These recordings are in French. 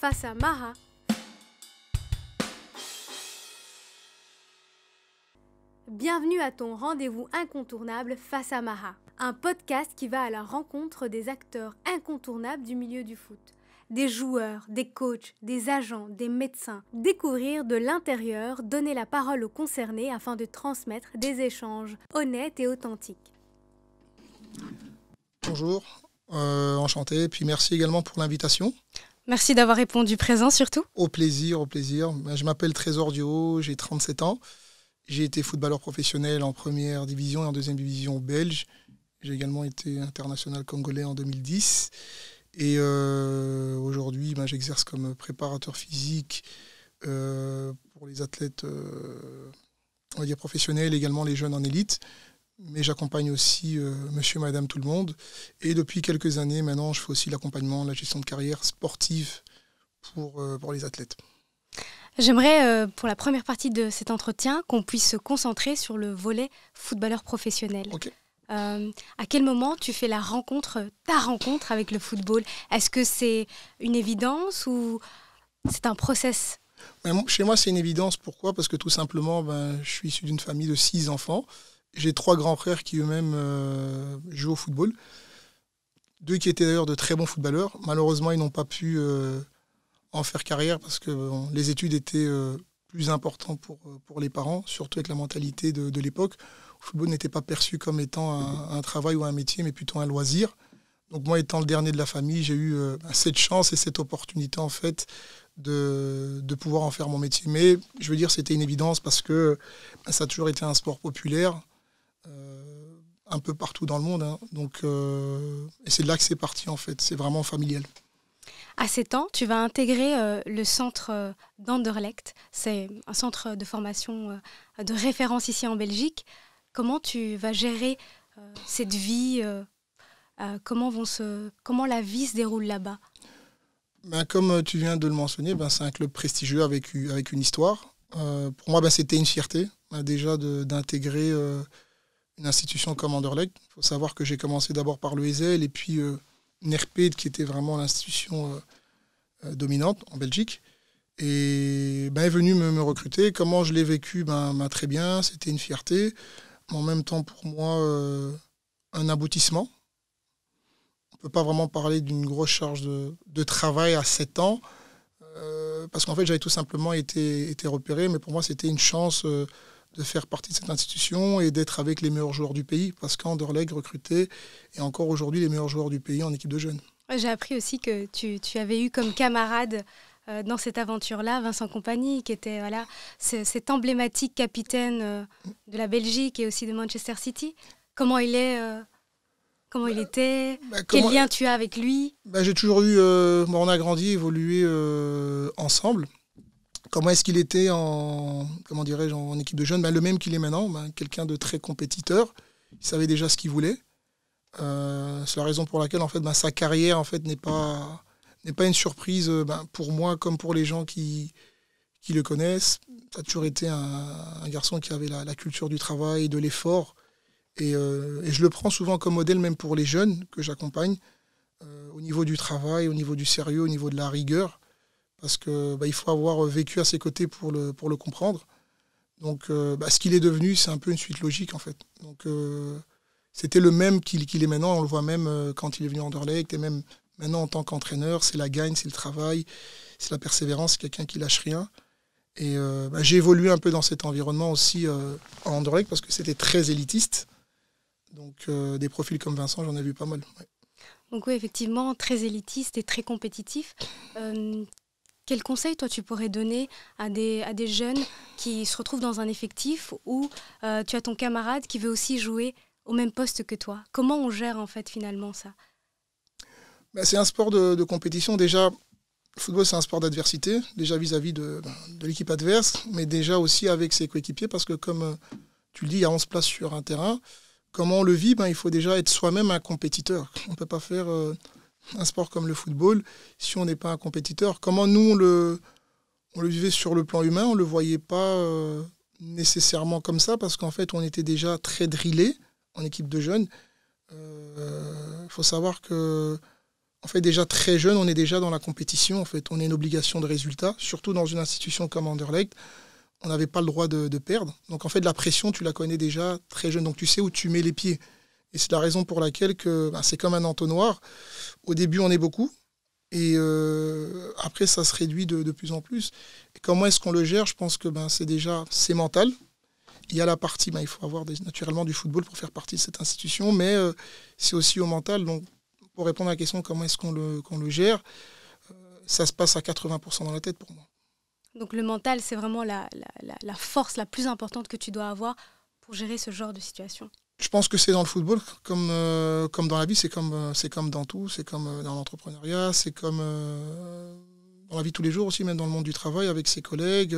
face à Maha. Bienvenue à ton rendez-vous incontournable face à Maha, un podcast qui va à la rencontre des acteurs incontournables du milieu du foot. Des joueurs, des coachs, des agents, des médecins. Découvrir de l'intérieur, donner la parole aux concernés afin de transmettre des échanges honnêtes et authentiques. Bonjour, euh, enchanté, puis merci également pour l'invitation. Merci d'avoir répondu présent surtout. Au plaisir, au plaisir. Je m'appelle Trésor Duo, j'ai 37 ans. J'ai été footballeur professionnel en première division et en deuxième division belge. J'ai également été international congolais en 2010. Et euh, aujourd'hui, ben, j'exerce comme préparateur physique euh, pour les athlètes euh, on va dire professionnels, également les jeunes en élite mais j'accompagne aussi euh, monsieur madame tout le monde. Et depuis quelques années maintenant, je fais aussi l'accompagnement, la gestion de carrière sportive pour, euh, pour les athlètes. J'aimerais, euh, pour la première partie de cet entretien, qu'on puisse se concentrer sur le volet footballeur professionnel. à quel moment tu fais la rencontre, ta rencontre avec le football Est-ce que c'est une évidence ou c'est un process ben, Chez moi, c'est une évidence. Pourquoi Parce que tout simplement, ben, je suis issu d'une famille de six enfants j'ai trois grands frères qui eux-mêmes euh, jouent au football. Deux qui étaient d'ailleurs de très bons footballeurs. Malheureusement, ils n'ont pas pu euh, en faire carrière parce que les études étaient euh, plus importantes pour, les parents, surtout avec la mentalité de, l'époque. Le football n'était pas perçu comme étant un, travail ou un métier, mais plutôt un loisir. Donc moi, étant le dernier de la famille, j'ai eu bah, cette chance et cette opportunité en fait de, pouvoir en faire mon métier. Mais je veux dire, c'était une évidence parce que bah, ça a toujours été un sport populaire. Euh, un peu partout dans le monde. Hein. Donc, euh, et c'est de là que c'est parti en fait. C'est vraiment familial. À 7 ans, tu vas intégrer euh, le centre d'Anderlecht. C'est un centre de formation de référence ici en Belgique. Comment tu vas gérer cette vie comment, vont se, comment la vie se déroule là-bas ben, Comme tu viens de le mentionner, ben, c'est un club prestigieux avec, une histoire. pour moi, ben, c'était une fierté ben, déjà d'intégrer une institution comme Anderlecht. Il faut savoir que j'ai commencé d'abord par le et puis euh, qui était vraiment l'institution euh, euh, dominante en Belgique. Et ben, est venu me, recruter. Comment je l'ai vécu ben, m'a ben, Très bien, c'était une fierté. En même temps, pour moi, euh, un aboutissement. On peut pas vraiment parler d'une grosse charge de, travail à 7 ans, parce qu'en fait, j'avais tout simplement été, été repéré, mais pour moi, c'était une chance de faire partie de cette institution et d'être avec les meilleurs joueurs du pays, parce qu'Anderleg recrutait, et encore aujourd'hui, les meilleurs joueurs du pays en équipe de jeunes. J'ai appris aussi que tu, avais eu comme camarade euh, dans cette aventure-là Vincent Compagnie, qui était voilà, cet emblématique capitaine euh, de la Belgique et aussi de Manchester City. Comment il est euh, Comment il bah, était bah, Quel lien tu as avec lui bah, J'ai toujours eu. on a grandi, évolué ensemble. Comment est-ce qu'il était en, comment dirais-je, en équipe de jeunes ben, Le même qu'il est maintenant, ben, quelqu'un de très compétiteur. Il savait déjà ce qu'il voulait. Euh, c'est la raison pour laquelle en fait, ben, sa carrière en fait, n'est, pas, n'est pas une surprise pour moi comme pour les gens qui, qui le connaissent. Ça a toujours été un, garçon qui avait la, culture du travail, de l'effort. Euh, et, je le prends souvent comme modèle même pour les jeunes que j'accompagne, euh, au niveau du travail, au niveau du sérieux, au niveau de la rigueur parce que bah, il faut avoir vécu à ses côtés pour le, pour le comprendre. Donc, euh, bah, ce qu'il est devenu, c'est un peu une suite logique, en fait. Donc, euh, c'était le même qu'il est maintenant. On le voit même euh, quand il est venu à Anderlecht et même maintenant en tant qu'entraîneur. C'est la gagne, c'est le travail, c'est la persévérance. C'est quelqu'un qui lâche rien. Et bah, j'ai évolué un peu dans cet environnement aussi à Anderlecht parce que c'était très élitiste. Donc, des profils comme Vincent, j'en ai vu pas mal. Donc oui, effectivement, très élitiste et très compétitif. Quel conseil, toi, tu pourrais donner à des, à des jeunes qui se retrouvent dans un effectif où euh, tu as ton camarade qui veut aussi jouer au même poste que toi Comment on gère, en fait, finalement, ça bah, C'est un sport de, compétition. Déjà, le football, c'est un sport d'adversité, déjà vis-à-vis de, l'équipe adverse, mais déjà aussi avec ses coéquipiers, parce que comme euh, tu le dis, il y a 11 places sur un terrain. Comment on le vit ben, Il faut déjà être soi-même un compétiteur. On ne peut pas faire euh, un sport comme le football, si on n'est pas un compétiteur, comment nous on le, vivait sur le plan humain, on ne le voyait pas euh, nécessairement comme ça, parce qu'en fait on était déjà très drillé en équipe de jeunes. Il euh, faut savoir que en fait déjà très jeune, on est déjà dans la compétition, en fait, on a une obligation de résultat, surtout dans une institution comme Anderlecht on n'avait pas le droit de, perdre. Donc en fait, la pression, tu la connais déjà très jeune. Donc tu sais où tu mets les pieds. Et c'est la raison pour laquelle bah, c'est comme un entonnoir. Au début, on est beaucoup. Et euh, après, ça se réduit de, plus en plus. comment est-ce qu'on le gère Je pense que ben, c'est déjà c'est mental. Il y a la partie, ben, il faut avoir naturellement du football pour faire partie de cette institution, mais euh, c'est aussi au mental. Donc, pour répondre à la question comment est-ce qu'on le, gère, euh, ça se passe à 80% dans la tête pour moi. Donc le mental, c'est vraiment la force la plus importante que tu dois avoir pour gérer ce genre de situation je pense que c'est dans le football comme, euh, comme dans la vie, c'est comme, euh, comme dans tout, c'est comme euh, dans l'entrepreneuriat, c'est comme dans la vie tous les jours aussi, même dans le monde du travail avec ses collègues.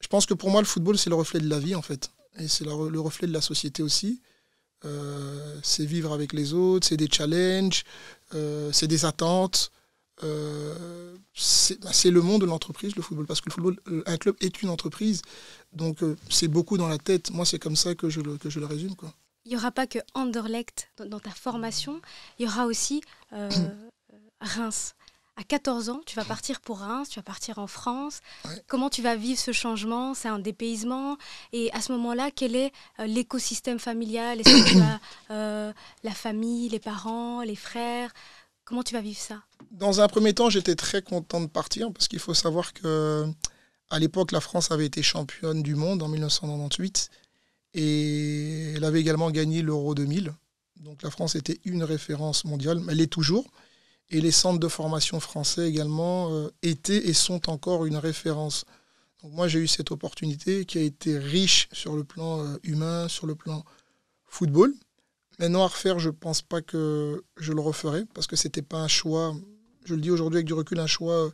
Je pense que pour moi, le football, c'est le reflet de la vie en fait. Et c'est le reflet de la société aussi. c'est vivre avec les autres, c'est des challenges, c'est des attentes. Bah, c'est le monde de l'entreprise, le football, parce que le football, un club est une entreprise. Donc c'est beaucoup dans la tête. Moi, c'est comme ça que je le, que je le résume. Quoi il n'y aura pas que Anderlecht dans ta formation, il y aura aussi euh, Reims. À 14 ans, tu vas partir pour Reims, tu vas partir en France. Comment tu vas vivre ce changement C'est un dépaysement. Et à ce moment-là, quel est euh, l'écosystème familial Est-ce que tu as euh, la famille, les parents, les frères Comment tu vas vivre ça Dans un premier temps, j'étais très content de partir parce qu'il faut savoir que à l'époque, la France avait été championne du monde en 1998 et elle avait également gagné l'Euro 2000. Donc la France était une référence mondiale, mais elle est toujours. Et les centres de formation français également euh, étaient et sont encore une référence. Donc moi j'ai eu cette opportunité qui a été riche sur le plan euh, humain, sur le plan football. Maintenant à refaire, je ne pense pas que je le referai parce que ce n'était pas un choix, je le dis aujourd'hui avec du recul, un choix euh,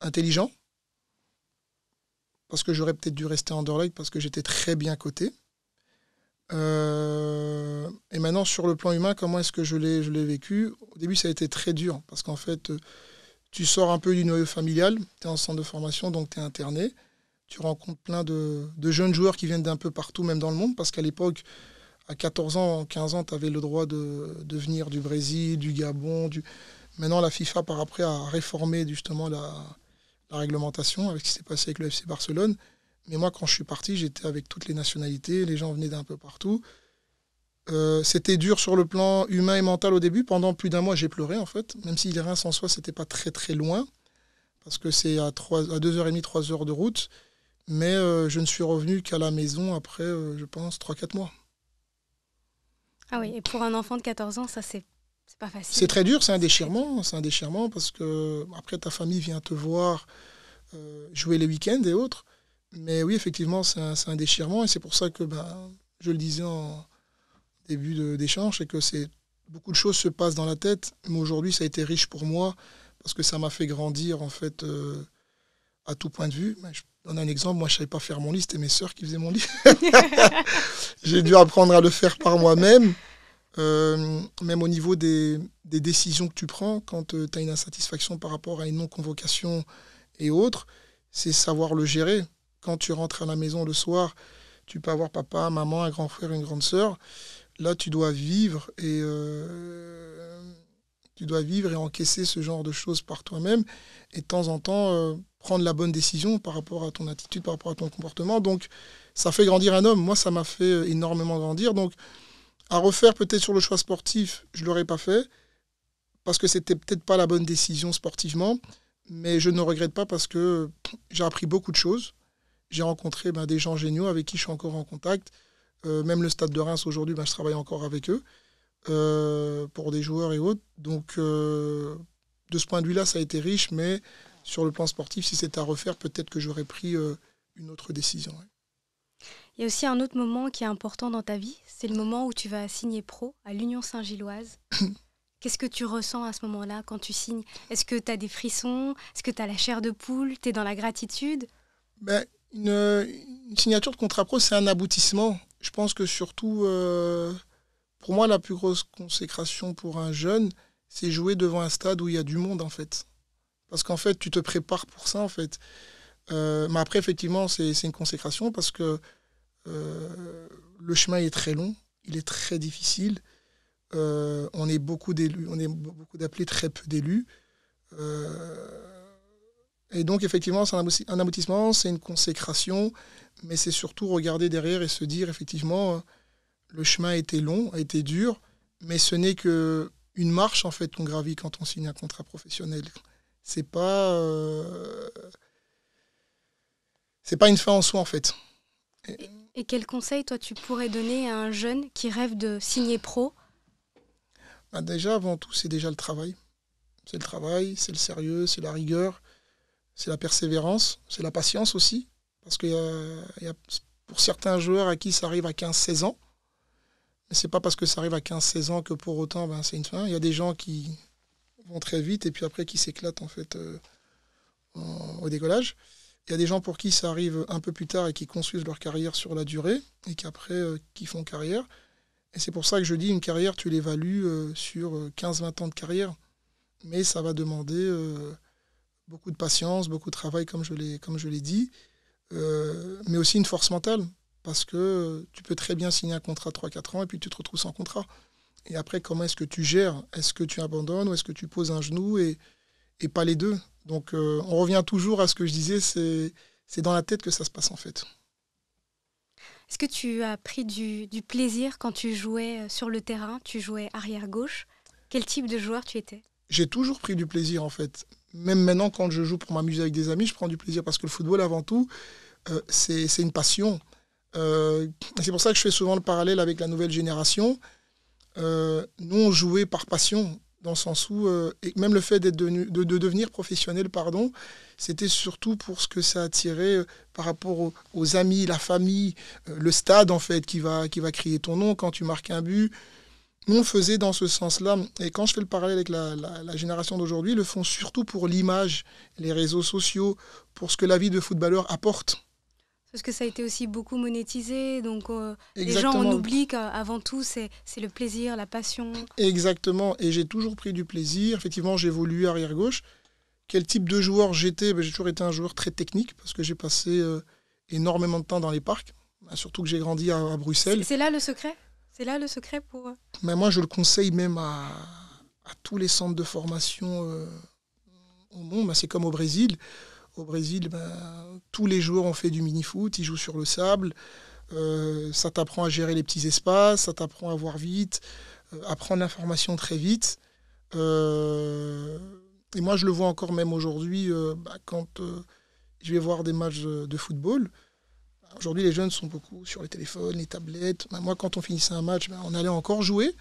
intelligent. Parce que j'aurais peut-être dû rester en Dorleg parce que j'étais très bien coté. Euh, et maintenant, sur le plan humain, comment est-ce que je l'ai, je vécu Au début, ça a été très dur, parce qu'en fait, euh, tu sors un peu du noyau familial, tu es en centre de formation, donc tu es interné. Tu rencontres plein de, jeunes joueurs qui viennent d'un peu partout, même dans le monde, parce qu'à l'époque, à 14 ans, 15 ans, tu avais le droit de, venir du Brésil, du Gabon. Du... Maintenant, la FIFA, par après, a réformé justement la, la réglementation avec ce qui s'est passé avec le FC Barcelone. Mais moi, quand je suis parti, j'étais avec toutes les nationalités, les gens venaient d'un peu partout. Euh, c'était dur sur le plan humain et mental au début. Pendant plus d'un mois, j'ai pleuré en fait, même si les Reims en soi, c'était pas très très loin, parce que c'est à, 3, à 2h30, 3 heures de route. Mais euh, je ne suis revenu qu'à la maison après, euh, je pense, 3-4 mois. Ah oui, et pour un enfant de 14 ans, ça c'est pas facile. C'est très dur, c'est un déchirement, c'est un déchirement parce que après ta famille vient te voir jouer les week-ends et autres. Mais oui, effectivement, c'est un, déchirement et c'est pour ça que, bah, je le disais en début d'échange, c'est que c'est beaucoup de choses se passent dans la tête. Mais aujourd'hui, ça a été riche pour moi parce que ça m'a fait grandir en fait euh, à tout point de vue. je donne un exemple. Moi, je ne savais pas faire mon lit. C'était mes sœurs qui faisaient mon lit. J'ai dû apprendre à le faire par moi-même. Euh, même au niveau des, décisions que tu prends quand euh, tu as une insatisfaction par rapport à une non-convocation et autres, c'est savoir le gérer. Quand tu rentres à la maison le soir, tu peux avoir papa, maman, un grand frère, une grande sœur. Là, tu dois vivre et euh, tu dois vivre et encaisser ce genre de choses par toi-même et de temps en temps euh, prendre la bonne décision par rapport à ton attitude, par rapport à ton comportement. Donc, ça fait grandir un homme. Moi, ça m'a fait euh, énormément grandir. Donc, à refaire peut-être sur le choix sportif, je ne l'aurais pas fait parce que c'était peut-être pas la bonne décision sportivement, mais je ne regrette pas parce que j'ai appris beaucoup de choses j'ai rencontré ben, des gens géniaux avec qui je suis encore en contact. Euh, même le stade de Reims aujourd'hui, ben, je travaille encore avec eux euh, pour des joueurs et autres. Donc euh, de ce point de vue-là, ça a été riche, mais sur le plan sportif, si c'était à refaire, peut-être que j'aurais pris une autre décision. Il y a aussi un autre moment qui est important dans ta vie, c'est le moment où tu vas signer pro à l'Union Saint-Gilloise. Qu'est-ce que tu ressens à ce moment-là quand tu signes Est-ce que tu as des frissons Est-ce que tu as la chair de poule Tu es dans la gratitude ben, une, signature de contrat pro, c'est un aboutissement. Je pense que surtout, euh, pour moi, la plus grosse consécration pour un jeune, c'est jouer devant un stade où il y a du monde, en fait. Parce qu'en fait, tu te prépares pour ça, en fait. Euh, mais après, effectivement, c'est une consécration parce que euh, le chemin est très long, il est très difficile. on est beaucoup d'élus, on est beaucoup d'appelés, très peu d'élus. Et donc, effectivement, c'est un aboutissement, c'est une consécration, mais c'est surtout regarder derrière et se dire, effectivement, le chemin a été long, a été dur, mais ce n'est que une marche, en fait, qu'on gravit quand on signe un contrat professionnel. C'est pas. Euh, c'est pas une fin en soi, en fait. Et, quel conseil, toi, tu pourrais donner à un jeune qui rêve de signer pro bah, Déjà, avant tout, c'est déjà le travail. C'est le travail, c'est le sérieux, c'est la rigueur c'est la persévérance, c'est la patience aussi, parce que euh, pour certains joueurs à qui ça arrive à 15-16 ans, mais c'est pas parce que ça arrive à 15-16 ans que pour autant ben, c'est une fin. Il y a des gens qui vont très vite et puis après qui s'éclatent en fait euh, au décollage. Il y a des gens pour qui ça arrive un peu plus tard et qui construisent leur carrière sur la durée et qui après euh, qui font carrière. Et c'est pour ça que je dis une carrière, tu l'évalues sur 15-20 ans de carrière. Mais ça va demander beaucoup de patience, beaucoup de travail, comme je l'ai, comme je l'ai dit, euh, mais aussi une force mentale, parce que tu peux très bien signer un contrat 3-4 ans et puis tu te retrouves sans contrat. Et après, comment est-ce que tu gères Est-ce que tu abandonnes ou est-ce que tu poses un genou et, pas les deux Donc, euh, on revient toujours à ce que je disais, c'est, c'est dans la tête que ça se passe en fait. Est-ce que tu as pris du, du plaisir quand tu jouais euh, sur le terrain Tu jouais arrière-gauche Quel type de joueur tu étais J'ai toujours pris du plaisir en fait même maintenant, quand je joue pour m'amuser avec des amis, je prends du plaisir parce que le football, avant tout, euh, c'est une passion. Euh, c'est pour ça que je fais souvent le parallèle avec la nouvelle génération. Non euh, nous, on jouait par passion, dans le sens où, même le fait de, de, devenir professionnel, pardon, c'était surtout pour ce que ça attirait par rapport aux, aux amis, la famille, le stade, en fait, qui va, qui va crier ton nom quand tu marques un but nous, on faisait dans ce sens-là. Et quand je fais le parallèle avec la, génération d'aujourd'hui, le font surtout pour l'image, les réseaux sociaux, pour ce que la vie de footballeur apporte. Parce que ça a été aussi beaucoup monétisé, donc euh, les gens on oublie qu'avant tout c'est le plaisir, la passion. Exactement, et j'ai toujours pris du plaisir. Effectivement, j'ai évolué arrière gauche. Quel type de joueur j'étais ben, J'ai toujours été un joueur très technique parce que j'ai passé euh, énormément de temps dans les parcs, surtout que j'ai grandi à Bruxelles. C'est là le secret c'est là le secret pour. Mais moi, je le conseille même à, tous les centres de formation euh, au monde. Bah, c'est comme au Brésil. Au Brésil, bah, tous les jours, on fait du mini-foot, ils jouent sur le sable. Euh, ça t'apprend à gérer les petits espaces, ça t'apprend à voir vite, euh, à prendre l'information très vite. et moi, je le vois encore même aujourd'hui, bah, quand je vais voir des matchs de football, Aujourd'hui, les jeunes sont beaucoup sur les téléphones, les tablettes. Bah, moi, quand on finissait un match, bah, on allait encore jouer.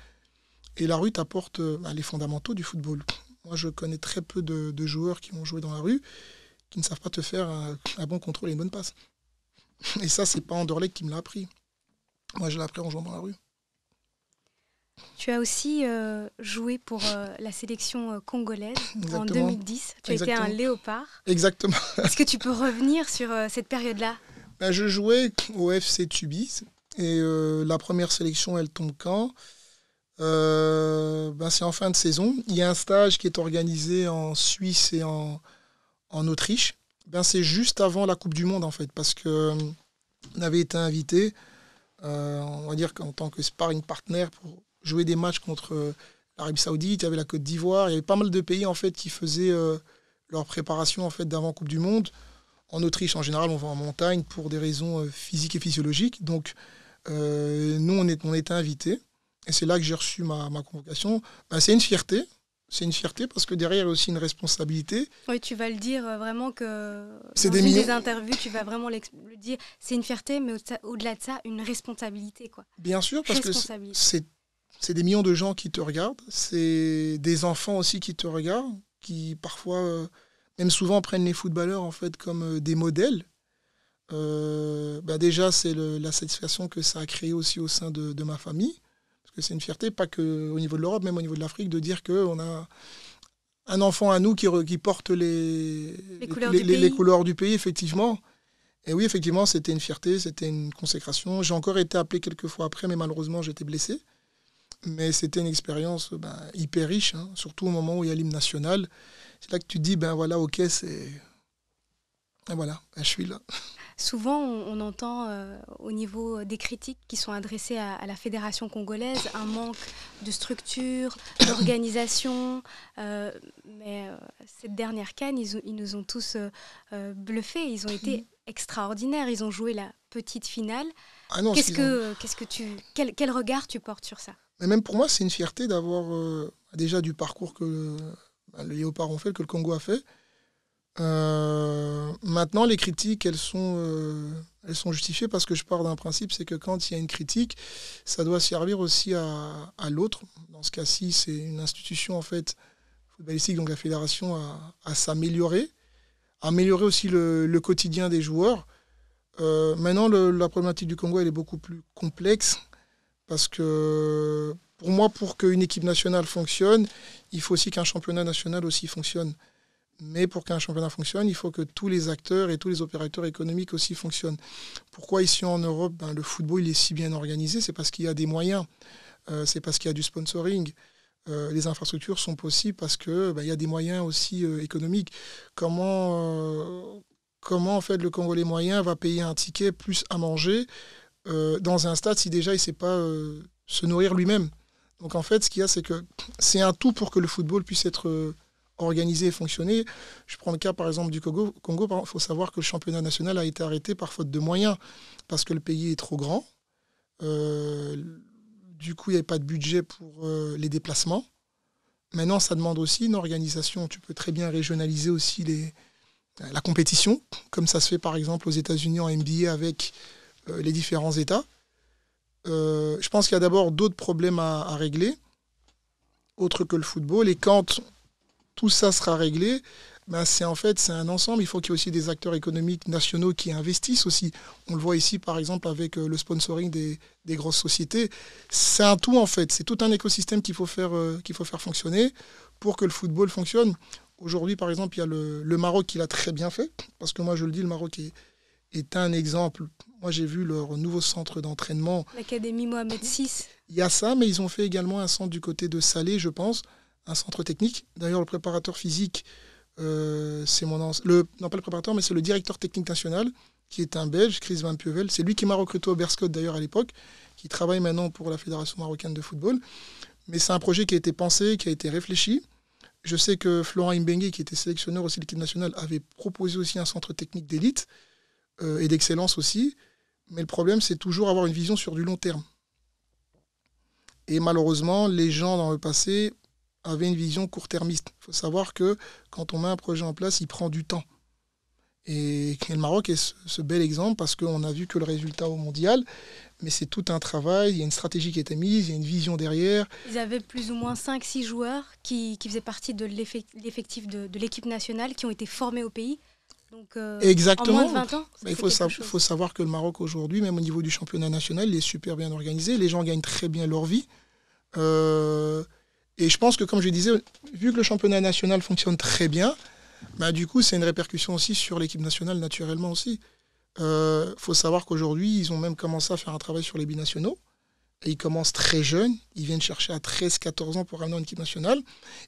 Et la rue t'apporte euh, bah, les fondamentaux du football. Moi, je connais très peu de, joueurs qui ont joué dans la rue, qui ne savent pas te faire un, bon contrôle et une bonne passe. Et ça, c'est pas Anderlecht qui me l'a appris. Moi, je l'ai appris en jouant dans la rue. Tu as aussi euh, joué pour euh, la sélection congolaise en 2010. Tu étais un léopard. Exactement. Est-ce que tu peux revenir sur cette période-là ben, je jouais au FC Tubis et euh, la première sélection, elle tombe quand euh, ben, C'est en fin de saison. Il y a un stage qui est organisé en Suisse et en, Autriche. Ben, c'est juste avant la Coupe du Monde en fait, parce que euh, avait été invité, on va dire qu'en tant que sparring partner pour jouer des matchs contre l'Arabie Saoudite, il y avait la Côte d'Ivoire, il y avait pas mal de pays en fait qui faisaient leur préparation en fait d'avant Coupe du Monde. En Autriche, en général, on va en montagne pour des raisons euh, physiques et physiologiques. Donc, euh, nous, on, est, on est invités. Et c'est là que j'ai reçu ma, convocation. Bah, c'est une fierté. C'est une fierté parce que derrière, il y a aussi une responsabilité. Oui, tu vas le dire euh, vraiment que. C'est des, millions... interviews, tu vas vraiment le dire. C'est une fierté, mais au-delà de ça, une responsabilité. quoi. Bien sûr, parce que c'est des millions de gens qui te regardent, c'est des enfants aussi qui te regardent, qui parfois même souvent prennent les footballeurs en fait comme euh, des modèles. Euh, bah, déjà, c'est la satisfaction que ça a créé aussi au sein de, ma famille, parce que c'est une fierté, pas qu'au niveau de l'Europe, même au niveau de l'Afrique, de dire qu'on a un enfant à nous qui, porte les, les, couleurs du pays, effectivement. Et oui, effectivement, c'était une fierté, c'était une consécration. J'ai encore été appelé quelques fois après, mais malheureusement, j'étais blessé. Mais c'était une expérience bah, hyper riche, hein, surtout au moment où il y a l'hymne national. C'est là que tu dis, ben voilà, ok, c'est... Et voilà, ben, je suis là. Souvent, on, entend euh, au niveau des critiques qui sont adressées à, la fédération congolaise un manque de structure, d'organisation. Euh, mais euh, cette dernière canne, ils, nous ont tous bluffés. Ils ont été mm. extraordinaires. Ils ont joué la petite finale. Ah qu'est-ce que, qu'est-ce que tu, quel, regard tu portes sur ça Mais même pour moi, c'est une fierté d'avoir déjà du parcours que bah, le léopard ont fait, que le Congo a fait. Euh, maintenant, les critiques, elles sont, euh, elles sont justifiées parce que je pars d'un principe, c'est que quand il y a une critique, ça doit servir aussi à, l'autre. Dans ce cas-ci, c'est une institution en fait footballistique, donc la fédération, à, à s'améliorer, améliorer aussi le, quotidien des joueurs. Euh, maintenant, la problématique du Congo, elle est beaucoup plus complexe parce que pour moi, pour qu'une équipe nationale fonctionne, il faut aussi qu'un championnat national aussi fonctionne. Mais pour qu'un championnat fonctionne, il faut que tous les acteurs et tous les opérateurs économiques aussi fonctionnent. Pourquoi ici en Europe, ben, le football il est si bien organisé C'est parce qu'il y a des moyens, euh, c'est parce qu'il y a du sponsoring. Euh, les infrastructures sont possibles parce qu'il ben, y a des moyens aussi euh, économiques. Comment, comment fait le Congolais moyen va payer un ticket plus à manger dans un stade si déjà il ne sait pas se nourrir lui-même donc en fait, ce qu'il y a, c'est que c'est un tout pour que le football puisse être euh, organisé et fonctionner. Je prends le cas par exemple du Congo. il faut savoir que le championnat national a été arrêté par faute de moyens, parce que le pays est trop grand. Euh, du coup, il n'y avait pas de budget pour euh, les déplacements. Maintenant, ça demande aussi une organisation. Tu peux très bien régionaliser aussi la compétition, comme ça se fait par exemple aux États-Unis en NBA avec les différents États. Euh, je pense qu'il y a d'abord d'autres problèmes à, régler, autres que le football. Et quand tout ça sera réglé, ben, c'est en fait c'est un ensemble. Il faut qu'il y ait aussi des acteurs économiques nationaux qui investissent aussi. On le voit ici par exemple avec euh, le sponsoring des, grosses sociétés. C'est un tout en fait. C'est tout un écosystème qu'il faut faire euh, qu'il faut faire fonctionner pour que le football fonctionne. Aujourd'hui par exemple il y a le, le Maroc qui l'a très bien fait parce que moi je le dis le Maroc est est un exemple. Moi, j'ai vu leur nouveau centre d'entraînement. L'Académie Mohamed VI. Il y a ça, mais ils ont fait également un centre du côté de Salé, je pense, un centre technique. D'ailleurs, le préparateur physique, euh, c'est mon ancien. Non, pas le préparateur, mais c'est le directeur technique national, qui est un Belge, Chris Van Puevel. C'est lui qui m'a recruté au Berscott, d'ailleurs, à l'époque, qui travaille maintenant pour la Fédération marocaine de football. Mais c'est un projet qui a été pensé, qui a été réfléchi. Je sais que Florent Imbengue, qui était sélectionneur aussi de l'équipe nationale, avait proposé aussi un centre technique d'élite. Euh, et d'excellence aussi. Mais le problème, c'est toujours avoir une vision sur du long terme. Et malheureusement, les gens dans le passé avaient une vision court-termiste. Il faut savoir que quand on met un projet en place, il prend du temps. Et le Maroc est ce, bel exemple parce qu'on a vu que le résultat au mondial, mais c'est tout un travail, il y a une stratégie qui a mise, il y a une vision derrière. Ils avaient plus ou moins 5-6 joueurs qui, qui, faisaient partie de l'effectif de l'équipe nationale, qui ont été formés au pays. Euh, Exactement. Bah, il faut, savoir que le Maroc aujourd'hui, même au niveau du championnat national, il est super bien organisé. Les gens gagnent très bien leur vie. Euh, et je pense que, comme je disais, vu que le championnat national fonctionne très bien, bah, du coup, c'est une répercussion aussi sur l'équipe nationale, naturellement aussi. Il euh, faut savoir qu'aujourd'hui, ils ont même commencé à faire un travail sur les binationaux. Et ils commencent très jeunes, ils viennent chercher à 13-14 ans pour ramener une équipe nationale.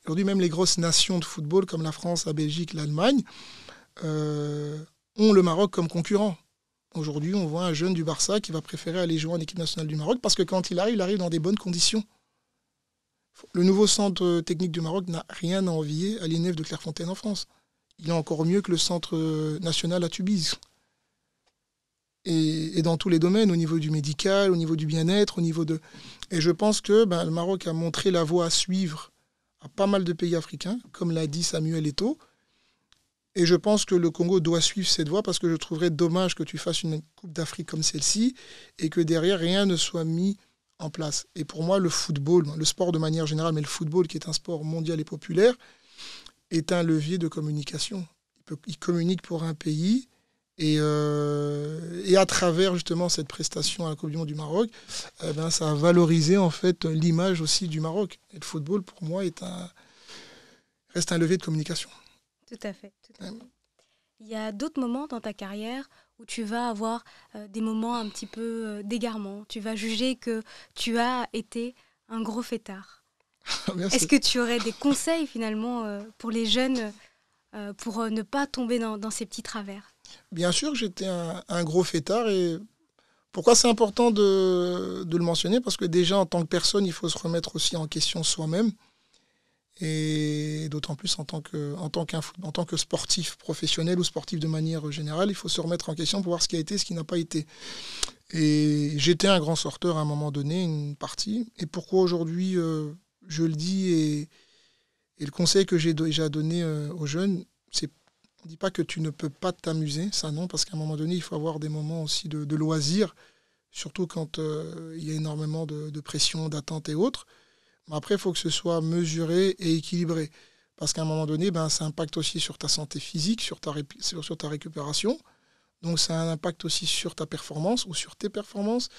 Aujourd'hui, même les grosses nations de football comme la France, la Belgique, l'Allemagne, euh, ont le Maroc comme concurrent. Aujourd'hui, on voit un jeune du Barça qui va préférer aller jouer en équipe nationale du Maroc parce que quand il arrive, il arrive dans des bonnes conditions. Le nouveau centre technique du Maroc n'a rien à envier à l'INEF de Clairefontaine en France. Il est encore mieux que le centre national à Tubize. Et, dans tous les domaines, au niveau du médical, au niveau du bien-être, au niveau de... Et je pense que ben, le Maroc a montré la voie à suivre à pas mal de pays africains, comme l'a dit Samuel Eto. Et je pense que le Congo doit suivre cette voie parce que je trouverais dommage que tu fasses une Coupe d'Afrique comme celle-ci et que derrière rien ne soit mis en place. Et pour moi, le football, le sport de manière générale, mais le football qui est un sport mondial et populaire, est un levier de communication. Il, communique pour un pays et, euh, et, à travers justement cette prestation à la Coupe du Monde du Maroc, eh ben, ça a valorisé en fait l'image aussi du Maroc. Et le football, pour moi, reste un levier de communication. Tout à hein? fait. Il y a d'autres moments dans ta carrière où tu vas avoir euh, des moments un petit peu euh, d'égarement. Tu vas juger que tu as été un gros fêtard. Est-ce que tu aurais des conseils finalement euh, pour les jeunes pour ne pas tomber dans, ces petits travers Bien sûr j'étais un, gros fêtard et pourquoi c'est important de, le mentionner Parce que déjà en tant que personne, il faut se remettre aussi en question soi-même. Et d'autant plus en tant, que, sportif professionnel ou sportif de manière générale, il faut se remettre en question pour voir ce qui a été, ce qui n'a pas été. Et j'étais un grand sorteur à un moment donné, une partie. Et pourquoi aujourd'hui, euh, je le dis, et, le conseil que j'ai déjà donné euh, aux jeunes, c'est ne dis pas que tu ne peux pas t'amuser, ça non, parce qu'à un moment donné, il faut avoir des moments aussi de, loisir surtout quand euh, il y a énormément de pression, d'attente et autres après, il faut que ce soit mesuré et équilibré. Parce qu'à un moment donné, ben, ça impacte aussi sur ta santé physique, sur ta, sur ta récupération. Donc ça a un impact aussi sur ta performance ou sur tes performances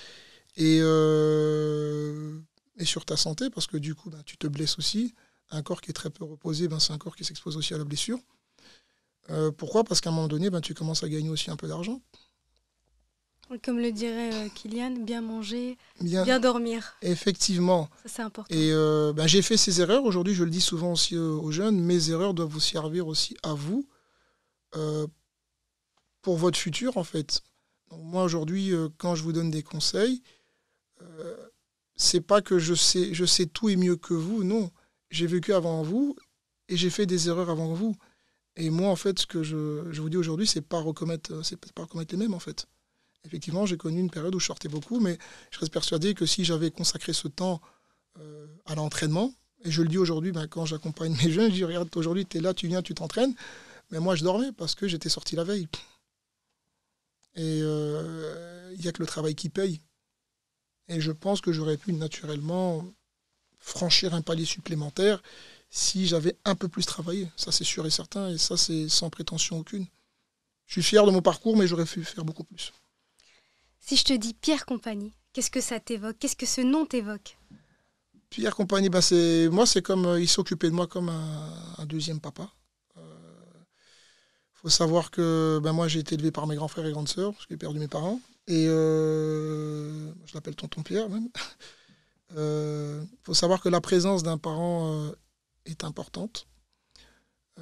et, euh, sur ta santé parce que du coup, ben, tu te blesses aussi. Un corps qui est très peu reposé, ben, c'est un corps qui s'expose aussi à la blessure. Euh, pourquoi Parce qu'à un moment donné, tu commences à gagner aussi un peu d'argent. Comme le dirait euh, Kylian, bien manger, bien, dormir. Effectivement. c'est important. Et euh, bah, j'ai fait ces erreurs. Aujourd'hui, je le dis souvent aussi euh, aux jeunes, mes erreurs doivent vous servir aussi à vous pour votre futur, en fait. moi, aujourd'hui, quand je vous donne des conseils, c'est pas que je sais, je sais tout et mieux que vous. Non, j'ai vécu avant vous et j'ai fait des erreurs avant vous. Et moi, en fait, ce que je, vous dis aujourd'hui, c'est pas c'est pas recommettre les mêmes, en fait effectivement, j'ai connu une période où je sortais beaucoup, mais je reste persuadé que si j'avais consacré ce temps euh, à l'entraînement, et je le dis aujourd'hui, ben, quand j'accompagne mes jeunes, je dis regarde, aujourd'hui, tu es là, tu viens, tu t'entraînes. Mais moi, je dormais parce que j'étais sorti la veille. Et euh, il n'y a que le travail qui paye. Et je pense que j'aurais pu naturellement franchir un palier supplémentaire si j'avais un peu plus travaillé. Ça, c'est sûr et certain. Et ça, c'est sans prétention aucune. Je suis fier de mon parcours, mais j'aurais pu faire beaucoup plus. Si je te dis Pierre Compagnie, qu'est-ce que ça t'évoque Qu'est-ce que ce nom t'évoque Pierre Compagnie, bah, c'est, moi, c'est comme euh, il s'occupait de moi comme un, deuxième papa. Il euh, faut savoir que bah, moi, j'ai été élevé par mes grands frères et grandes sœurs, parce que j'ai perdu mes parents. Et euh, je l'appelle tonton Pierre même. Il faut savoir que la présence d'un parent est importante.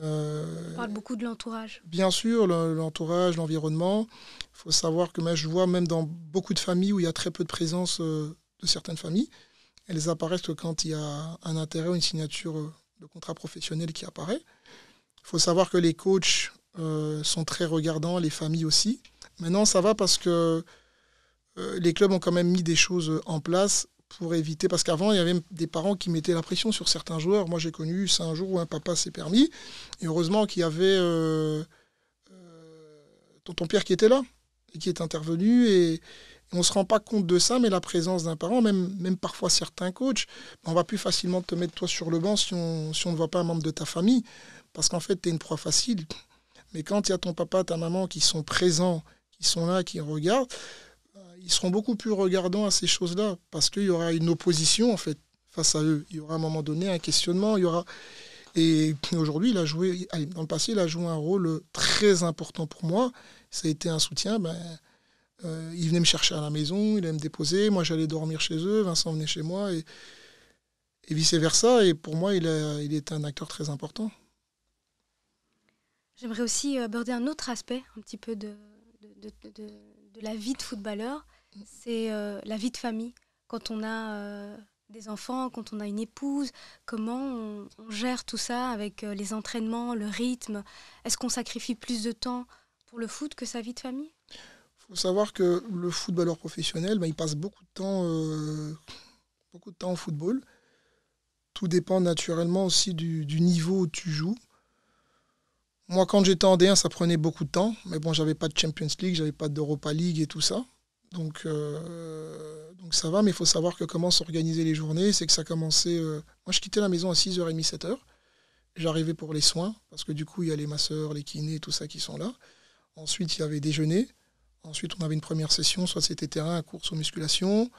Euh, On parle beaucoup de l'entourage. Bien sûr, l'entourage, l'environnement. Il faut savoir que moi, je vois même dans beaucoup de familles où il y a très peu de présence euh, de certaines familles, elles apparaissent quand il y a un intérêt ou une signature euh, de contrat professionnel qui apparaît. Il faut savoir que les coachs sont très regardants, les familles aussi. Maintenant, ça va parce que les clubs ont quand même mis des choses en place pour éviter. Parce qu'avant, il y avait des parents qui mettaient la pression sur certains joueurs. Moi, j'ai connu ça un jour où un papa s'est permis. Et heureusement qu'il y avait euh, euh, ton père qui était là et qui est intervenu. Et, on ne se rend pas compte de ça, mais la présence d'un parent, même, même parfois certains coachs, ben, on va plus facilement te mettre toi sur le banc si on, si on ne voit pas un membre de ta famille. Parce qu'en fait, tu es une proie facile. Mais quand il y a ton papa, ta maman qui sont présents, qui sont là, qui regardent, ils seront beaucoup plus regardants à ces choses-là parce qu'il y aura une opposition en fait face à eux. Il y aura à un moment donné un questionnement, il y aura et aujourd'hui, il a joué, dans le passé, il a joué un rôle très important pour moi. Ça a été un soutien. Ben, euh, il venait me chercher à la maison, il allait me déposer. Moi, j'allais dormir chez eux. Vincent venait chez moi et, et vice-versa. Et pour moi, il, est était un acteur très important. J'aimerais aussi aborder un autre aspect un petit peu de la vie de footballeur c'est euh, la vie de famille. Quand on a euh, des enfants, quand on a une épouse, comment on, gère tout ça avec euh, les entraînements, le rythme Est-ce qu'on sacrifie plus de temps pour le foot que sa vie de famille Il faut savoir que le footballeur professionnel, ben, il passe beaucoup de temps, beaucoup de temps au football. Tout dépend naturellement aussi du, du niveau où tu joues. Moi, quand j'étais en D1, ça prenait beaucoup de temps, mais bon, j'avais pas de Champions League, j'avais pas d'Europa League et tout ça. Donc, euh, donc ça va, mais il faut savoir que comment s'organiser les journées, c'est que ça commençait... Euh, moi, je quittais la maison à 6h30, 7h. J'arrivais pour les soins, parce que du coup, il y a les masseurs, les kinés, tout ça qui sont là. Ensuite, il y avait déjeuner. Ensuite, on avait une première session, soit c'était terrain, course ou musculation.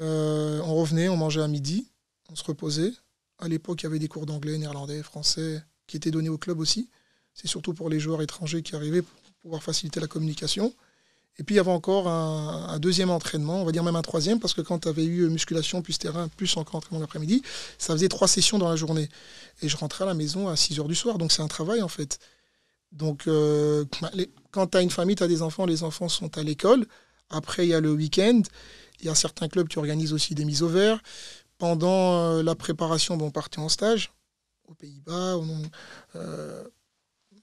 Euh, on revenait, on mangeait à midi, on se reposait. À l'époque, il y avait des cours d'anglais, néerlandais, français qui étaient donnés au club aussi. C'est surtout pour les joueurs étrangers qui arrivaient pour pouvoir faciliter la communication. Et puis il y avait encore un, deuxième entraînement, on va dire même un troisième, parce que quand tu avais eu euh, musculation plus terrain, plus encore entraînement l'après-midi, ça faisait trois sessions dans la journée. Et je rentrais à la maison à 6 heures du soir, donc c'est un travail en fait. Donc euh, bah, quand tu as une famille, tu as des enfants, les enfants sont à l'école. Après, il y a le week-end. Il y a certains clubs qui organisent aussi des mises au vert. Pendant euh, la préparation, on partait en stage aux Pays-Bas.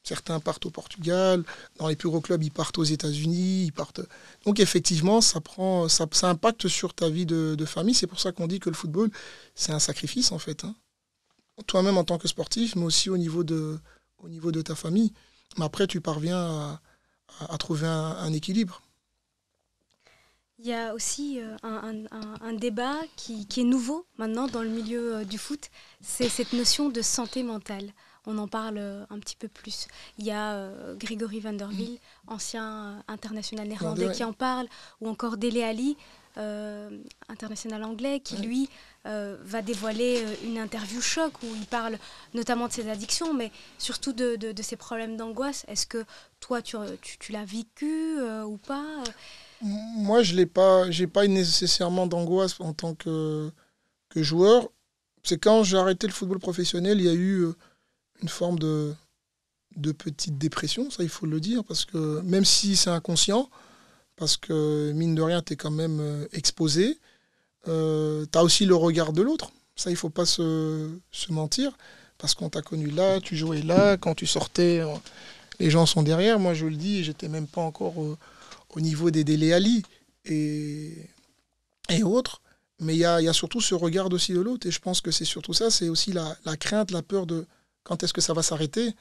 Certains partent au Portugal, dans les plus gros clubs, ils partent aux États-Unis, ils partent. Donc effectivement, ça prend, impacte sur ta vie de, famille. C'est pour ça qu'on dit que le football, c'est un sacrifice en fait. Hein. Toi-même en tant que sportif, mais aussi au niveau de, ta famille. Mais après, tu parviens à, trouver un, équilibre. Il y a aussi euh, un, débat qui, est nouveau maintenant dans le milieu euh, du foot, c'est cette notion de santé mentale on en parle euh, un petit peu plus. Il y a euh, Grégory Vanderville, mm. ancien euh, international néerlandais, qui en parle, ou encore Dele Ali. international anglais qui lui va dévoiler une interview choc où il parle notamment de ses addictions mais surtout de, de, ses problèmes d'angoisse. Est-ce que toi tu, l'as vécu ou pas Moi je n'ai pas, j'ai pas nécessairement d'angoisse en tant que, que joueur. C'est quand j'ai arrêté le football professionnel, il y a eu une forme de, de petite dépression, ça il faut le dire, parce que même si c'est inconscient, parce que mine de rien, tu es quand même euh, exposé, euh, tu as aussi le regard de l'autre, ça il faut pas se, mentir, parce qu'on t'a connu là, tu jouais là, quand tu sortais, euh, les gens sont derrière, moi je le dis, j'étais même pas encore euh, au, niveau des délais Ali et, et autres, mais il y a, surtout ce regard aussi de l'autre, et je pense que c'est surtout ça, c'est aussi la crainte, la peur de quand est-ce que ça va s'arrêter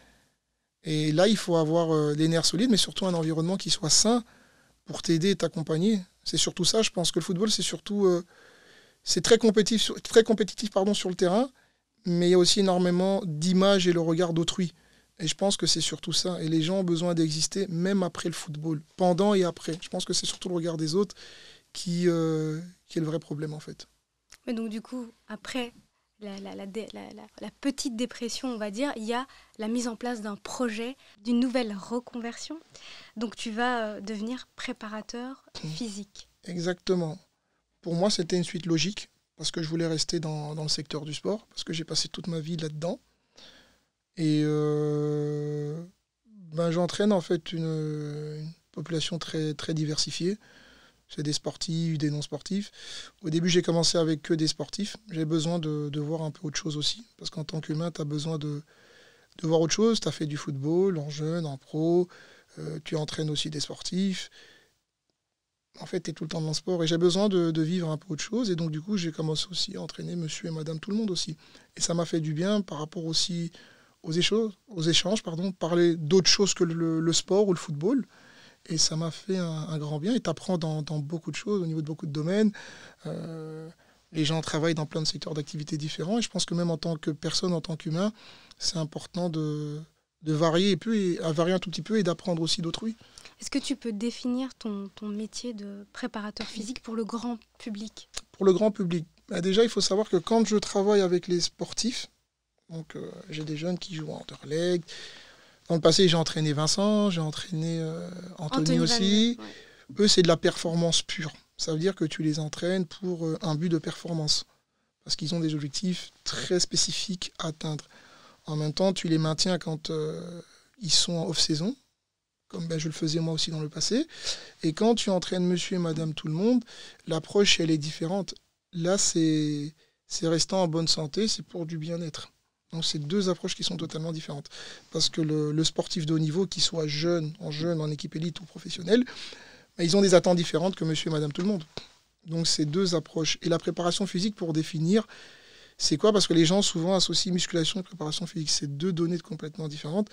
Et là, il faut avoir des euh, nerfs solides, mais surtout un environnement qui soit sain pour t'aider et t'accompagner. C'est surtout ça, je pense que le football, c'est surtout... Euh, c'est très compétitif, très compétitif pardon, sur le terrain, mais il y a aussi énormément d'images et le regard d'autrui. Et je pense que c'est surtout ça. Et les gens ont besoin d'exister même après le football, pendant et après. Je pense que c'est surtout le regard des autres qui euh, est le vrai problème en fait. Mais donc du coup, après la, petite dépression, on va dire, il y a la mise en place d'un projet, d'une nouvelle reconversion. Donc tu vas euh, devenir préparateur physique. Exactement. Pour moi, c'était une suite logique, parce que je voulais rester dans, le secteur du sport, parce que j'ai passé toute ma vie là-dedans. Et euh, ben, j'entraîne en fait une, une, population très, très diversifiée. C'est des sportifs, des non-sportifs. Au début, j'ai commencé avec que des sportifs. J'ai besoin de, voir un peu autre chose aussi. Parce qu'en tant qu'humain, tu as besoin de, voir autre chose. Tu as fait du football en jeune, en pro. Euh, tu entraînes aussi des sportifs. En fait, tu es tout le temps dans le sport. Et j'ai besoin de, vivre un peu autre chose. Et donc, du coup, j'ai commencé aussi à entraîner monsieur et madame tout le monde aussi. Et ça m'a fait du bien par rapport aussi aux échanges, parler d'autres choses que le, sport ou le football. Et ça m'a fait un, grand bien. Et t'apprends dans, dans beaucoup de choses, au niveau de beaucoup de domaines. Euh, les gens travaillent dans plein de secteurs d'activités différents. Et je pense que même en tant que personne, en tant qu'humain, c'est important de, varier, et puis, varier un tout petit peu et d'apprendre aussi d'autrui. Est-ce que tu peux définir ton, métier de préparateur physique pour le grand public Pour le grand public. Bah, déjà, il faut savoir que quand je travaille avec les sportifs, donc euh, j'ai des jeunes qui jouent en underleg, dans le passé, j'ai entraîné Vincent, j'ai entraîné euh, Anthony, aussi. Eux, c'est de la performance pure. Ça veut dire que tu les entraînes pour euh, un but de performance. Parce qu'ils ont des objectifs très spécifiques à atteindre. En même temps, tu les maintiens quand euh, ils sont en off-saison, comme ben, je le faisais moi aussi dans le passé. Et quand tu entraînes monsieur et madame tout le monde, l'approche, elle est différente. Là, c'est restant en bonne santé, c'est pour du bien-être. Donc c'est deux approches qui sont totalement différentes. Parce que le, sportif de haut niveau, qu'il soit jeune, en jeune, en équipe élite ou professionnel, bah, ils ont des attentes différentes que monsieur et madame tout le monde. Donc c'est deux approches. Et la préparation physique pour définir, c'est quoi Parce que les gens souvent associent musculation et préparation physique. C'est deux données complètement différentes.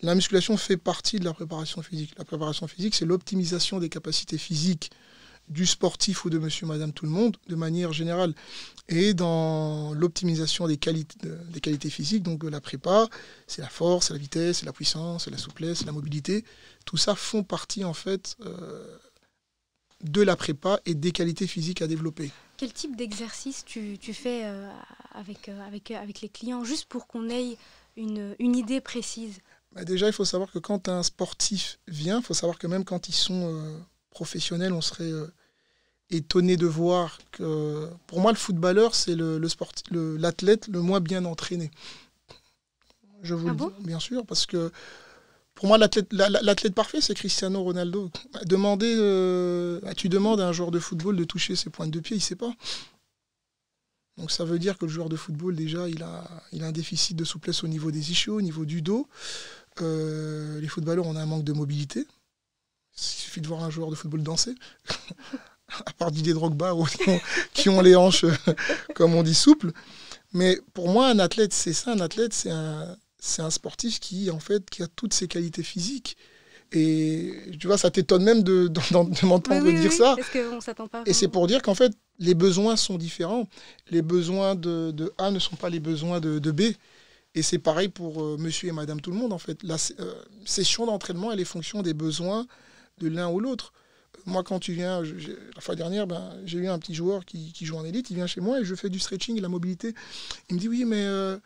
La musculation fait partie de la préparation physique. La préparation physique, c'est l'optimisation des capacités physiques du sportif ou de monsieur, madame, tout le monde, de manière générale. Et dans l'optimisation des, qualités physiques, donc la prépa, c'est la force, c'est la vitesse, c'est la puissance, c'est la souplesse, la mobilité. Tout ça font partie, en fait, euh, de la prépa et des qualités physiques à développer. Quel type d'exercice tu, fais euh, euh, avec, les clients, juste pour qu'on ait une, idée précise bah, déjà, il faut savoir que quand un sportif vient, il faut savoir que même quand ils sont professionnel, on serait euh, étonné de voir que pour moi le footballeur c'est le, l'athlète le, moins bien entraîné. Je vous ah le dis, bien sûr parce que pour moi l'athlète parfait c'est Cristiano Ronaldo. Demander euh, tu demandes à un joueur de football de toucher ses pointes de pied, il sait pas. Donc ça veut dire que le joueur de football déjà il a il a un déficit de souplesse au niveau des ischios, au niveau du dos. Euh, les footballeurs on a un manque de mobilité il suffit de voir un joueur de football danser. à part Didier Drogba, qui, ont, les hanches, euh, comme on dit, souples. Mais pour moi, un athlète, c'est ça. Un athlète, c'est un, c'est un sportif qui, en fait, qui a toutes ses qualités physiques. Et tu vois, ça t'étonne même de, m'entendre dire ça. Et c'est pour dire qu'en fait, les besoins sont différents. Les besoins de, A ne sont pas les besoins de, B. Et c'est pareil pour euh, monsieur et madame tout le monde, en fait. La euh, session d'entraînement, elle est fonction des besoins de l'un ou l'autre. Moi, quand tu viens, la fois dernière, ben, j'ai eu un petit joueur qui, joue en élite, il vient chez moi et je fais du stretching la mobilité. Il me dit Oui, mais euh,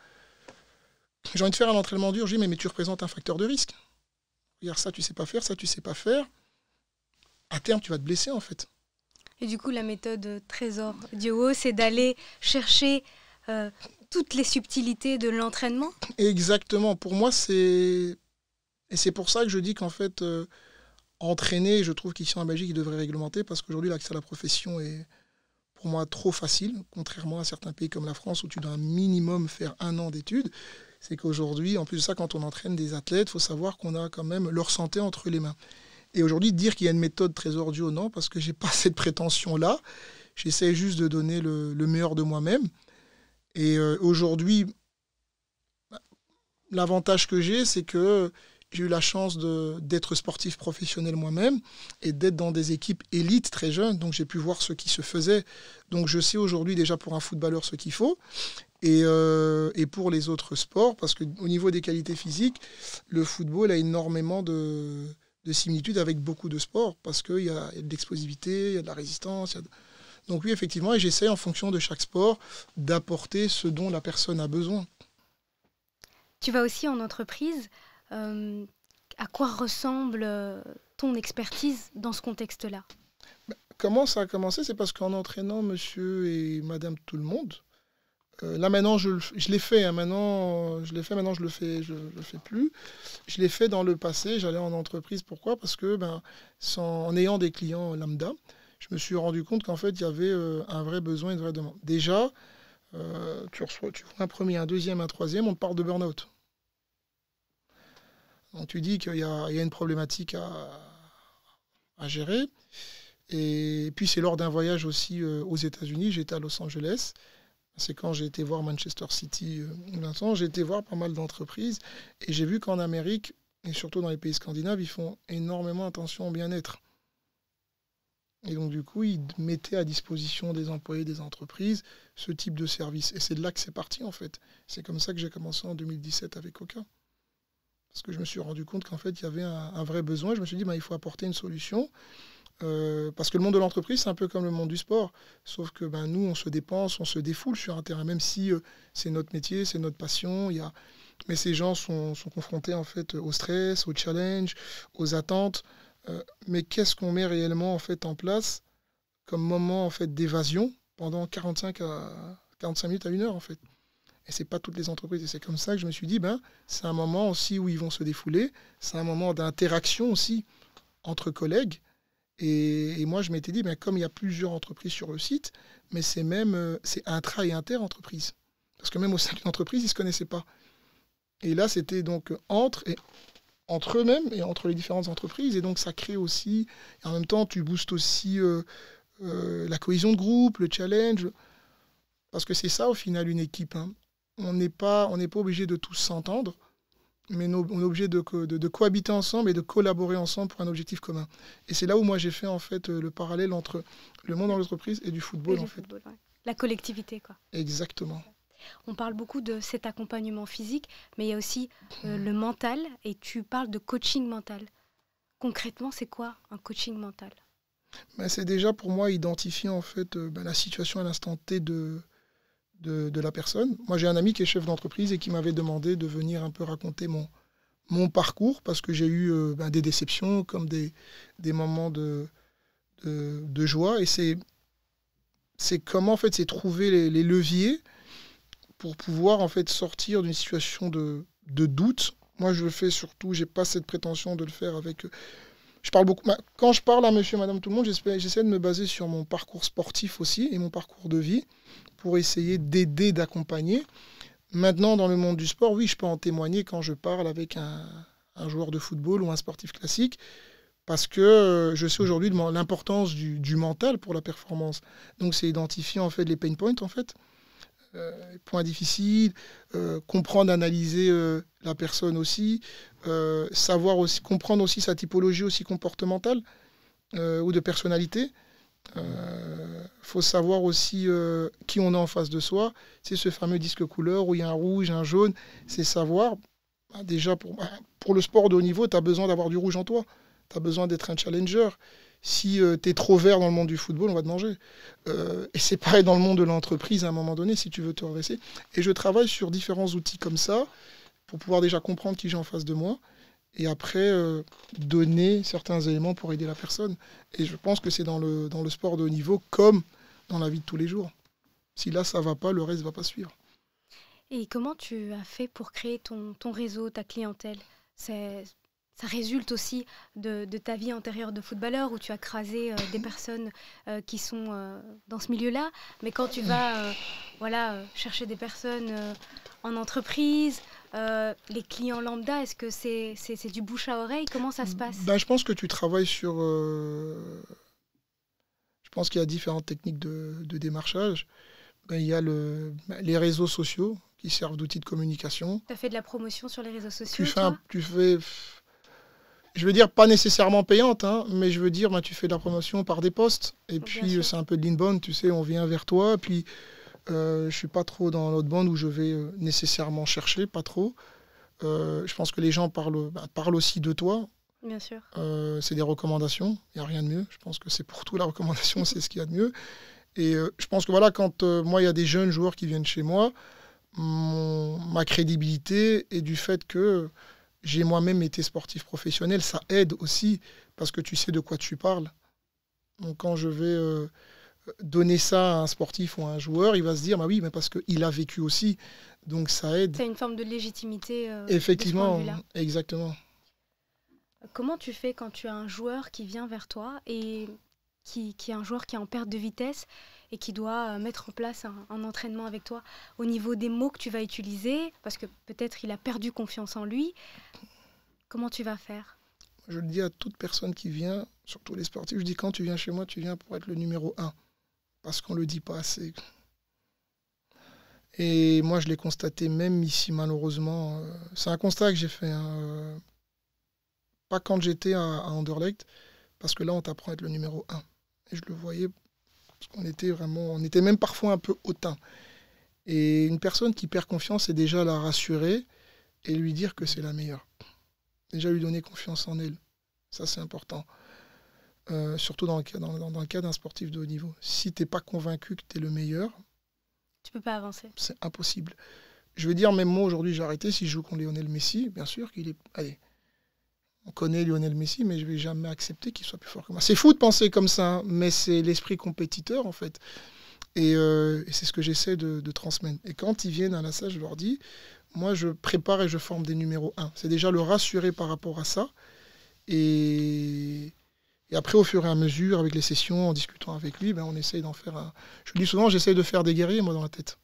j'ai envie de faire un entraînement dur. Je dis mais, mais tu représentes un facteur de risque. Regarde, ça, tu sais pas faire, ça, tu sais pas faire. À terme, tu vas te blesser, en fait. Et du coup, la méthode euh, trésor duo, c'est d'aller chercher euh, toutes les subtilités de l'entraînement Exactement. Pour moi, c'est. Et c'est pour ça que je dis qu'en fait entraîner Je trouve qu'ici en Belgique, ils devrait réglementer parce qu'aujourd'hui, l'accès à la profession est pour moi trop facile, contrairement à certains pays comme la France où tu dois un minimum faire un an d'études. C'est qu'aujourd'hui, en plus de ça, quand on entraîne des athlètes, il faut savoir qu'on a quand même leur santé entre les mains. Et aujourd'hui, dire qu'il y a une méthode très ordure, non, parce que j'ai pas cette prétention-là. J'essaie juste de donner le, meilleur de moi-même. Et euh, aujourd'hui, bah, l'avantage que j'ai, c'est que j'ai eu la chance d'être sportif professionnel moi-même et d'être dans des équipes élites très jeunes, donc j'ai pu voir ce qui se faisait. Donc je sais aujourd'hui déjà pour un footballeur ce qu'il faut. Et, euh, pour les autres sports, parce qu'au niveau des qualités physiques, le football a énormément de, similitudes avec beaucoup de sports, parce qu'il y, a, de l'explosivité, il y a de la résistance. Donc oui, effectivement, et j'essaie en fonction de chaque sport d'apporter ce dont la personne a besoin. Tu vas aussi en entreprise euh, à quoi ressemble euh, ton expertise dans ce contexte-là bah, Comment ça a commencé C'est parce qu'en entraînant monsieur et madame tout le monde, euh, là maintenant je, l'ai fait, hein, maintenant je l'ai fait, maintenant je le fais, je, fais plus. Je l'ai fait dans le passé, j'allais en entreprise. Pourquoi Parce que ben, en ayant des clients lambda, je me suis rendu compte qu'en fait il y avait un vrai besoin, une vraie demande. Déjà, tu reçois, tu un premier, un deuxième, un troisième, on te parle de burn-out. Donc, hein, tu dis qu'il y, a une problématique à, gérer. Et puis c'est lors d'un voyage aussi euh, aux États-Unis, j'étais à Los Angeles. C'est quand j'ai été voir Manchester City euh, j'ai été voir pas mal d'entreprises et j'ai vu qu'en Amérique, et surtout dans les pays scandinaves, ils font énormément attention au bien-être. Et donc du coup, ils mettaient à disposition des employés des entreprises ce type de service. Et c'est de là que c'est parti en fait. C'est comme ça que j'ai commencé en 2017 avec Coca. Parce que je me suis rendu compte qu'en fait, il y avait un, vrai besoin. Je me suis dit, ben, il faut apporter une solution. Euh, parce que le monde de l'entreprise, c'est un peu comme le monde du sport, sauf que ben, nous, on se dépense, on se défoule sur un terrain, même si euh, c'est notre métier, c'est notre passion. Mais ces gens sont, confrontés en fait au stress, au challenge, aux attentes. Euh, mais qu'est-ce qu'on met réellement en fait en place comme moment en fait d'évasion pendant 45 à 45 minutes à une heure en fait et c'est pas toutes les entreprises. Et c'est comme ça que je me suis dit, ben, c'est un moment aussi où ils vont se défouler. C'est un moment d'interaction aussi entre collègues. Et, moi, je m'étais dit, ben, comme il y a plusieurs entreprises sur le site, mais c'est même, euh, c'est intra et inter entreprise. Parce que même au sein d'une entreprise, ils ne se connaissaient pas. Et là, c'était donc entre et entre eux-mêmes et entre les différentes entreprises. Et donc, ça crée aussi, et en même temps, tu boostes aussi euh, euh, la cohésion de groupe, le challenge. Parce que c'est ça, au final, une équipe. Hein on n'est pas, pas obligé de tous s'entendre, mais on est obligé de, cohabiter ensemble et de collaborer ensemble pour un objectif commun. Et c'est là où moi j'ai fait en fait euh, le parallèle entre le monde dans l'entreprise et du football. en fait. La collectivité, quoi. Exactement. On parle beaucoup de cet accompagnement physique, mais il y a aussi euh, le mental, et tu parles de coaching mental. Concrètement, c'est quoi un coaching mental ben, C'est déjà pour moi identifier en fait euh, ben, la situation à l'instant T de, de, la personne. Moi, j'ai un ami qui est chef d'entreprise et qui m'avait demandé de venir un peu raconter mon, mon parcours parce que j'ai eu euh, ben, des déceptions comme des, des moments de, de, joie. Et c'est, c'est comment, en fait, c'est trouver les, leviers pour pouvoir, en fait, sortir d'une situation de, de doute. Moi, je le fais surtout, j'ai pas cette prétention de le faire avec je parle beaucoup. Quand je parle à monsieur, madame, tout le monde, j'essaie de me baser sur mon parcours sportif aussi et mon parcours de vie pour essayer d'aider, d'accompagner. Maintenant, dans le monde du sport, oui, je peux en témoigner quand je parle avec un, joueur de football ou un sportif classique, parce que euh, je sais aujourd'hui l'importance du, mental pour la performance. Donc, c'est identifier en fait les pain points, en fait. Point euh, points difficiles, euh, comprendre, analyser euh, la personne aussi, savoir aussi, comprendre aussi sa typologie aussi comportementale ou de personnalité. Il faut savoir aussi qui on a en face de soi. C'est ce fameux disque couleur où il y a un rouge, un jaune. C'est savoir, bah, déjà pour, bah, pour le sport de haut niveau, tu as besoin d'avoir du rouge en toi. Tu as besoin d'être un challenger. Si euh, tu es trop vert dans le monde du football, on va te manger. Euh, et c'est pareil dans le monde de l'entreprise à un moment donné, si tu veux te redresser. Et je travaille sur différents outils comme ça pour pouvoir déjà comprendre qui j'ai en face de moi et après euh, donner certains éléments pour aider la personne. Et je pense que c'est dans le, dans le sport de haut niveau comme dans la vie de tous les jours. Si là, ça va pas, le reste va pas suivre. Et comment tu as fait pour créer ton, ton réseau, ta clientèle ça résulte aussi de, ta vie antérieure de footballeur où tu as crasé euh, des personnes euh, qui sont euh, dans ce milieu-là. Mais quand tu vas voilà, chercher des personnes en entreprise, les clients lambda, est-ce que c'est du bouche à oreille Comment ça se passe bah, Je pense que tu travailles sur... Je pense qu'il y a différentes techniques de, démarchage. Ben, il y a le, bah, les réseaux sociaux qui servent d'outils de communication. Tu as fait de la promotion sur les réseaux sociaux tu fais je veux dire, pas nécessairement payante, hein, mais je veux dire, bah, tu fais de la promotion par des postes. Et puis, euh, c'est un peu de l'inbound, tu sais, on vient vers toi. Puis, euh, je ne suis pas trop dans l'autre bande où je vais euh, nécessairement chercher, pas trop. je pense que les gens parlent, bah, aussi de toi. Bien sûr. c'est des recommandations, il n'y a rien de mieux. Je pense que c'est pour tout la recommandation, c'est ce qu'il y a de mieux. Et je pense que voilà, quand moi, il y a des jeunes joueurs qui viennent chez moi, ma crédibilité est du fait que j'ai moi-même été sportif professionnel, ça aide aussi parce que tu sais de quoi tu parles. Donc quand je vais euh, donner ça à un sportif ou à un joueur, il va se dire bah oui, mais parce qu'il a vécu aussi, donc ça aide. C'est une forme de légitimité. Euh, Effectivement, exactement. Comment tu fais quand tu as un joueur qui vient vers toi et qui, qui est un joueur qui est en perte de vitesse et qui doit euh, mettre en place un, entraînement avec toi au niveau des mots que tu vas utiliser, parce que peut-être il a perdu confiance en lui. Comment tu vas faire Je le dis à toute personne qui vient, surtout les sportifs, je dis quand tu viens chez moi, tu viens pour être le numéro un, parce qu'on ne le dit pas assez. Et moi, je l'ai constaté même ici, malheureusement. Euh, c'est un constat que j'ai fait. Hein. Euh, pas quand j'étais à, à Anderlecht, parce que là, on t'apprend à être le numéro un. Et je le voyais parce qu'on était vraiment, on était même parfois un peu hautain. Et une personne qui perd confiance, c'est déjà la rassurer et lui dire que c'est la meilleure. Déjà lui donner confiance en elle. Ça, c'est important. Euh, surtout dans le, cas, d'un sportif de haut niveau. Si tu n'es pas convaincu que tu es le meilleur, tu peux pas avancer. C'est impossible. Je veux dire, même moi aujourd'hui, j'ai arrêté. Si je joue contre Lionel Messi, bien sûr qu'il est. Allez, on connaît Lionel Messi, mais je vais jamais accepter qu'il soit plus fort que moi. C'est fou de penser comme ça, hein, mais c'est l'esprit compétiteur en fait. Et, euh, c'est ce que j'essaie de, transmettre. Et quand ils viennent à la salle, je leur dis, moi je prépare et je forme des numéros 1. C'est déjà le rassurer par rapport à ça. Et, après, au fur et à mesure, avec les sessions, en discutant avec lui, ben, on essaye d'en faire un... Je dis souvent, j'essaie de faire des guerriers, moi, dans la tête.